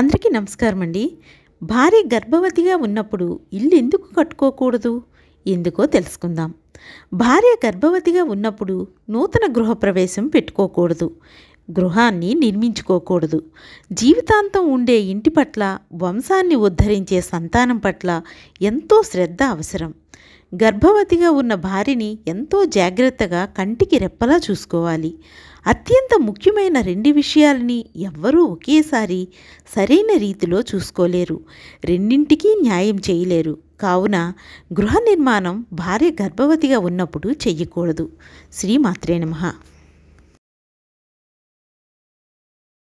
అందరికీ నమస్కారం అండి భార్య గర్భవతిగా ఉన్నప్పుడు ఇల్లు ఎందుకు కట్టుకోకూడదు ఎందుకో తెలుసుకుందాం భార్య గర్భవతిగా ఉన్నప్పుడు నూతన గృహప్రవేశం పెట్టుకోకూడదు గృహాన్ని నిర్మించుకోకూడదు జీవితాంతం ఉండే ఇంటి పట్ల వంశాన్ని ఉద్ధరించే సంతానం పట్ల ఎంతో శ్రద్ధ అవసరం గర్భవతిగా ఉన్న భార్యని ఎంతో జాగ్రత్తగా కంటికి రెప్పలా చూసుకోవాలి అత్యంత ముఖ్యమైన రెండు విషయాలని ఎవ్వరూ ఒకేసారి సరైన రీతిలో చూసుకోలేరు రెండింటికీ న్యాయం చేయలేరు కావున గృహ నిర్మాణం భార్య గర్భవతిగా ఉన్నప్పుడు చెయ్యకూడదు శ్రీమాత్రే నమః